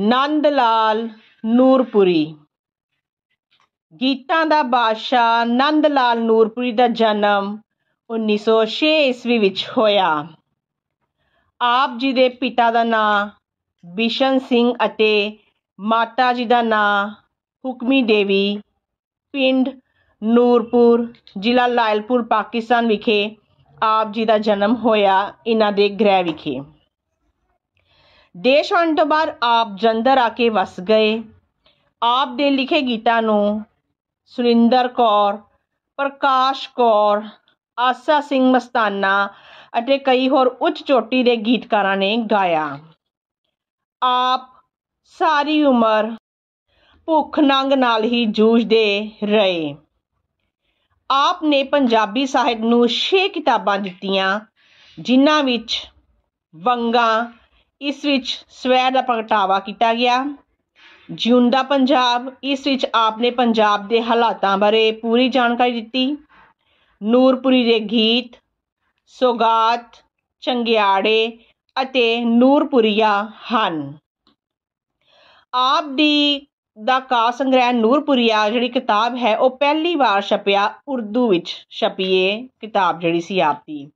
ਨੰਦ ਲਾਲ ਨੂਰਪੁਰੀ ਗੀਤਾਂ ਦਾ ਬਾਦਸ਼ਾਹ ਨੰਦ ਲਾਲ ਨੂਰਪੁਰੀ ਦਾ ਜਨਮ 1906 ਈਸਵੀ ਵਿੱਚ ਹੋਇਆ ਆਪ ਜੀ ਦੇ ਪਿਤਾ ਦਾ ਨਾਂ ਬਿਸ਼ਨ ਸਿੰਘ ਅਤੇ ਮਾਤਾ ਜੀ ਦਾ ਨਾਂ ਹੁਕਮੀ ਦੇਵੀ ਪਿੰਡ ਨੂਰਪੁਰ ਜ਼ਿਲ੍ਹਾ ਲਾਇਲਪੁਰ ਪਾਕਿਸਤਾਨ ਵਿਖੇ ਆਪ ਜੀ ਦਾ ਜਨਮ ਹੋਇਆ ਇਹਨਾਂ ਦੇ ਗ੍ਰਹਿ ਵਿਖੇ ਦੇਸ਼ ਵੰਡ ਤੋਂ ਬਾਅਦ ਆਪ ਜਲੰਧਰ ਆ ਕੇ ਵਸ ਗਏ ਆਪ ਦੇ ਲਿਖੇ ਗੀਤਾਂ ਨੂੰ ਸੁਰਿੰਦਰ ਕੌਰ ਪ੍ਰਕਾਸ਼ ਕੌਰ ਆਸਾ ਸਿੰਘ ਮਸਤਾਨਾ ਅਤੇ ਕਈ ਹੋਰ ਉੱਚ ਚੋਟੀ ਦੇ ਗੀਤਕਾਰਾਂ ਨੇ ਗਾਇਆ ਆਪ ਸਾਰੀ ਉਮਰ ਭੁੱਖ ਨੰਗ ਨਾਲ ਹੀ ਜੂਝਦੇ ਰਹੇ ਆਪ ਨੇ ਪੰਜਾਬੀ ਸਾਹਿਤ ਨੂੰ 6 ਕਿਤਾਬਾਂ ਦਿੱਤੀਆਂ ਜਿਨ੍ਹਾਂ ਵਿੱਚ ਵੰਗਾ ਇਸ ਵਿੱਚ ਸਵੈ ਦਾ ਪ੍ਰਗਟਾਵਾ ਕੀਤਾ ਗਿਆ ਜਿਉਂਦਾ ਪੰਜਾਬ ਇਸ ਵਿੱਚ ਆਪਨੇ ਪੰਜਾਬ ਦੇ ਹਾਲਾਤਾਂ ਬਾਰੇ ਪੂਰੀ ਜਾਣਕਾਰੀ ਦਿੱਤੀ ਨੂਰਪੁਰੀ ਦੇ ਗੀਤ ਸੋਗਾਤ ਚੰਗਿਆੜੇ ਅਤੇ ਨੂਰਪੁਰੀਆ ਹਨ ਆਪ ਦੀ ਦਾ ਕਾ ਸੰਗ੍ਰਹਿ ਨੂਰਪੁਰੀਆ ਜਿਹੜੀ ਕਿਤਾਬ ਹੈ ਉਹ ਪਹਿਲੀ ਵਾਰ ਛਪਿਆ ਉਰਦੂ ਵਿੱਚ ਛਪੀਏ ਕਿਤਾਬ ਜਿਹੜੀ ਸੀ ਆਪ ਦੀ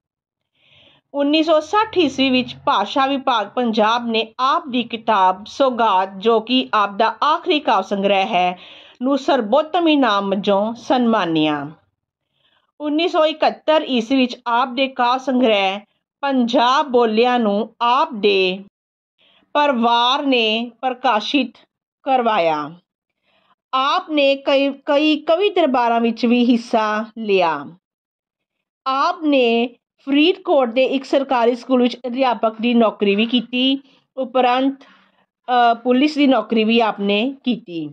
1960 ਈਸਵੀ ਵਿੱਚ ਭਾਸ਼ਾ ਵਿਭਾਗ ਪੰਜਾਬ ਨੇ ਆਪ ਦੀ ਕਿਤਾਬ ਸੋਗਾਤ ਜੋ ਕਿ ਆਪ ਦਾ ਆਖਰੀ ਕਾਵ ਸੰਗ੍ਰਹਿ ਹੈ ਨੂੰ ਸਰਬੋਤਮ ਇਨਾਮ ਵਜੋਂ ਸਨਮਾਨਿਆ 1971 ਈਸਵੀ ਵਿੱਚ ਆਪ ਦੇ ਕਾਵ ਸੰਗ੍ਰਹਿ ਪੰਜਾਬ ਬੋਲਿਆਂ ਨੂੰ ਆਪ ਦੇ ਪਰਿਵਾਰ ਨੇ ਪ੍ਰਕਾਸ਼ਿਤ ਕਰਵਾਇਆ ਆਪ ਨੇ ਕਈ ਕਈ ਕਵੀ ਦਰਬਾਰਾਂ ਵਿੱਚ ਵੀ ਹਿੱਸਾ ਲਿਆ ਆਪ ਨੇ ਫਰੀਦਕੋਟ ਦੇ ਇੱਕ ਸਰਕਾਰੀ ਸਕੂਲ ਵਿੱਚ ਅਧਿਆਪਕ ਦੀ ਨੌਕਰੀ ਵੀ ਕੀਤੀ ਉਪਰੰਤ ਪੁਲਿਸ ਦੀ ਨੌਕਰੀ ਵੀ ਆਪਨੇ ਕੀਤੀ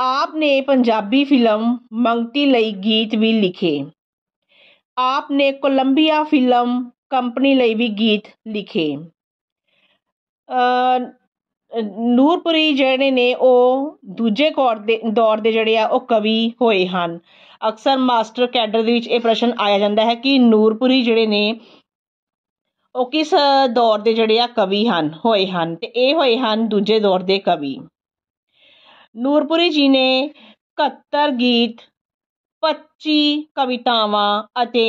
ਆਪਨੇ ਪੰਜਾਬੀ ਫਿਲਮ ਮੰਗਤੀ ਲਈ ਗੀਤ ਵੀ ਲਿਖੇ ਆਪਨੇ ਨੇ ਕੋਲੰਬੀਆ ਫਿਲਮ ਕੰਪਨੀ ਲਈ ਵੀ ਗੀਤ ਲਿਖੇ ਨੂਰਪੁਰੀ ਜਿਹੜੇ ਨੇ ਉਹ ਦੂਜੇ ਕੌਰ ਦੇ ਦੌਰ ਦੇ ਜਿਹੜੇ ਆ ਉਹ ਕਵੀ ਹੋਏ ਹਨ ਅਕਸਰ ਮਾਸਟਰ ਕੈਡਰ ਦੇ ਵਿੱਚ ਇਹ ਪ੍ਰਸ਼ਨ ਆਇਆ ਜਾਂਦਾ ਹੈ ਕਿ ਨੂਰਪੁਰੀ ਜਿਹੜੇ ਨੇ ਉਹ ਕਿਸ ਦੌਰ ਦੇ ਜਿਹੜੇ ਆ ਕਵੀ ਹਨ ਹੋਏ ਹਨ ਤੇ ਇਹ ਹੋਏ ਹਨ ਦੂਜੇ ਦੌਰ ਦੇ ਕਵੀ ਨੂਰਪੁਰੀ ਜੀ ਨੇ 71 ਗੀਤ 25 ਕਵਿਤਾਵਾਂ ਅਤੇ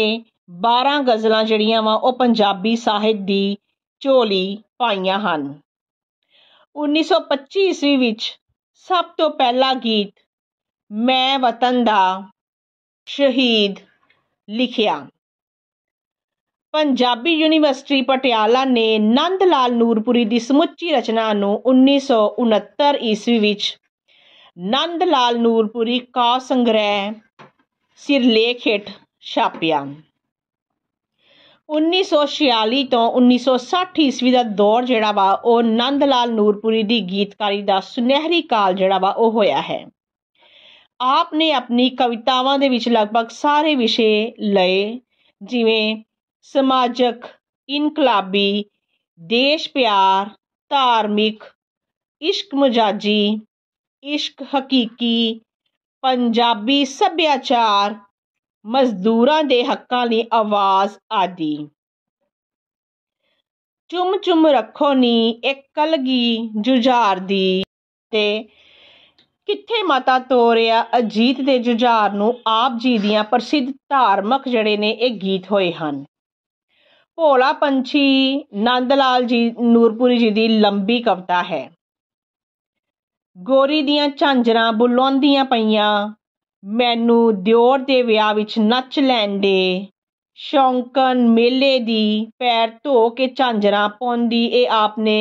12 ਗਜ਼ਲਾਂ ਜਿਹੜੀਆਂ ਵਾ ਉਹ ਪੰਜਾਬੀ ਸਾਹਿਤ ਦੀ ਝੋਲੀ ਪਾਈਆਂ ਹਨ ਉੱਨੀ ਸੌ ਪੱਚੀ ਈਸਵੀ ਵਿੱਚ ਸਭ ਤੋਂ ਪਹਿਲਾ ਗੀਤ ਮੈਂ ਵਤਨ ਦਾ ਸ਼ਹੀਦ ਲਿਖਿਆ ਪੰਜਾਬੀ ਯੂਨੀਵਰਸਿਟੀ ਪਟਿਆਲਾ ਨੇ ਨੰਦ ਲਾਲ ਨੂਰਪੁਰੀ ਦੀ ਸਮੁੱਚੀ ਰਚਨਾ ਨੂੰ 1969 ਈਸਵੀ ਵਿੱਚ ਨੰਦ ਲਾਲ ਨੂਰਪੁਰੀ ਕਾਵਿ ਸੰਗ੍ਰਹਿ ਸਿਰਲੇਖ ਹੇਠ ਛਾਪਿਆ 1946 ਤੋਂ 1960 ਈਸਵੀ ਦਾ ਦੌਰ ਜਿਹੜਾ ਵਾ ਉਹ ਨੰਦ ਲਾਲ ਨੂਰਪੁਰੀ ਦੀ ਗੀਤਕਾਰੀ ਦਾ ਸੁਨਹਿਰੀ ਕਾਲ ਜਿਹੜਾ ਵਾ ਉਹ ਹੋਇਆ ਹੈ ਆਪ ਨੇ ਆਪਣੀ ਕਵਿਤਾਵਾਂ ਦੇ ਵਿੱਚ ਲਗਭਗ ਸਾਰੇ ਵਿਸ਼ੇ ਲਏ ਜਿਵੇਂ ਸਮਾਜਿਕ ਇਨਕਲਾਬੀ ਦੇਸ਼ ਪਿਆਰ ਧਾਰਮਿਕ ਇਸ਼ਕ ਮਜਾਜੀ ਇਸ਼ਕ ਹਕੀਕੀ ਪੰਜਾਬੀ ਸੱਭਿਆਚਾਰ ਮਜ਼ਦੂਰਾਂ ਦੇ ਹੱਕਾਂ ਲਈ ਆਵਾਜ਼ ਆਦਿ ਚੁੰਮ ਚੁੰਮ ਰੱਖੋ ਨੀ ਇੱਕ ਕਲਗੀ ਜੁਝਾਰ ਦੀ ਤੇ ਕਿੱਥੇ ਮਾਤਾ ਤੋਰਿਆ ਅਜੀਤ ਦੇ ਜੁਝਾਰ ਨੂੰ ਆਪ ਜੀ ਦੀਆਂ ਪ੍ਰਸਿੱਧ ਧਾਰਮਿਕ ਜਿਹੜੇ ਨੇ ਇਹ ਗੀਤ ਹੋਏ ਹਨ ਭੋਲਾ ਪੰਛੀ ਨੰਦ ਲਾਲ ਜੀ ਨੂਰਪੁਰੀ ਜੀ ਦੀ ਲੰਬੀ ਕਵਿਤਾ ਹੈ ਗੋਰੀ ਦੀਆਂ ਝਾਂਜਰਾਂ ਬੁਲਾਉਂਦੀਆਂ ਪਈਆਂ ਮੈਨੂੰ ਦਿਓਰ ਦੇ ਵਿਆਹ ਵਿੱਚ ਨੱਚ ਲੈਣ ਦੇ ਸ਼ੌਂਕਣ ਮੇਲੇ ਦੀ ਪੈਰ ਧੋ ਕੇ ਝਾਂਜਰਾਂ ਪਾਉਂਦੀ ਇਹ ਆਪ ਨੇ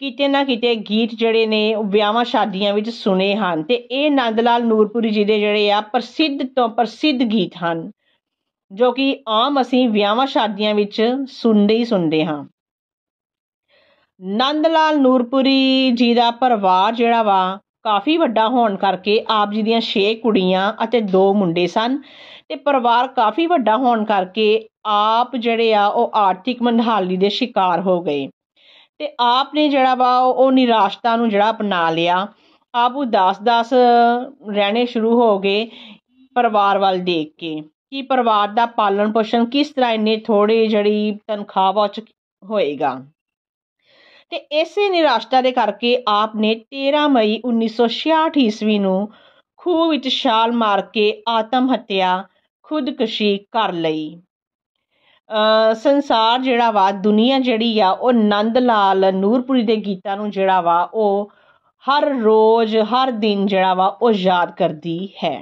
ਕਿਤੇ ਨਾ ਕਿਤੇ ਗੀਤ ਜਿਹੜੇ ਨੇ ਵਿਆਹਾਂ ਸ਼ਾਦੀਆਂ ਵਿੱਚ ਸੁਨੇ ਹਨ ਤੇ ਇਹ ਨੰਦ ਲਾਲ ਨੂਰਪੁਰੀ ਜੀ ਦੇ ਜਿਹੜੇ ਆ ਪ੍ਰਸਿੱਧ ਤੋਂ ਪ੍ਰਸਿੱਧ ਗੀਤ ਹਨ ਜੋ ਕਿ ਆਮ ਅਸੀਂ ਵਿਆਹਾਂ ਸ਼ਾਦੀਆਂ ਵਿੱਚ ਸੁਣਦੇ ਹੀ ਸੁਣਦੇ ਹਾਂ ਨੰਦ ਲਾਲ ਨੂਰਪੁਰੀ ਜੀ ਦਾ ਪਰਿਵਾਰ ਜਿਹੜਾ ਵਾ ਕਾਫੀ ਵੱਡਾ ਹੋਣ ਕਰਕੇ ਆਪ ਜੀ ਦੀਆਂ 6 ਕੁੜੀਆਂ ਅਤੇ 2 ਮੁੰਡੇ ਸਨ ਤੇ ਪਰਿਵਾਰ ਕਾਫੀ ਵੱਡਾ ਹੋਣ ਕਰਕੇ ਆਪ ਜਿਹੜੇ ਆ ਉਹ ਆਰਥਿਕ ਮੰਦਹਾਲੀ ਦੇ ਸ਼ਿਕਾਰ ਹੋ ਗਏ ਤੇ ਆਪ ਨੇ ਜਿਹੜਾ ਵਾ ਉਹ ਨਿਰਾਸ਼ਤਾ ਨੂੰ ਜਿਹੜਾ ਅਪਣਾ ਲਿਆ ਆਪ ਦਾਸ ਦਾਸ ਰਹਿਣੇ ਸ਼ੁਰੂ ਹੋ ਗਏ ਪਰਿਵਾਰ ਵੱਲ ਦੇਖ ਕੇ ਕੀ ਪਰਿਵਾਰ ਦਾ ਪਾਲਣ ਪੋਸ਼ਣ ਕਿਸ ਤਰ੍ਹਾਂ ਇੰਨੇ ਥੋੜੇ ਜਿਹੜੀ ਤਨਖਾਹ ਵਿੱਚ ਹੋਏਗਾ ਤੇ ਇਸੇ ਨਿਰਾਸ਼ਤਾ ਦੇ ਕਰਕੇ ਆਪ ਨੇ 13 ਮਈ 1966 ਈਸਵੀ ਨੂੰ ਖੂਹ ਵਿੱਚ ਛਾਲ ਮਾਰ ਕੇ ਆਤਮ ਹੱਤਿਆ ਖੁਦਕੁਸ਼ੀ ਕਰ ਲਈ ਸੰਸਾਰ ਜਿਹੜਾ ਵਾ ਦੁਨੀਆ ਜਿਹੜੀ ਆ ਉਹ ਨੰਦ ਲਾਲ ਨੂਰਪੁਰੀ ਦੇ ਗੀਤਾਂ ਨੂੰ ਜਿਹੜਾ ਵਾ ਉਹ ਹਰ ਰੋਜ਼ ਹਰ ਦਿਨ ਜਿਹੜਾ ਵਾ ਉਹ ਯਾਦ ਕਰਦੀ ਹੈ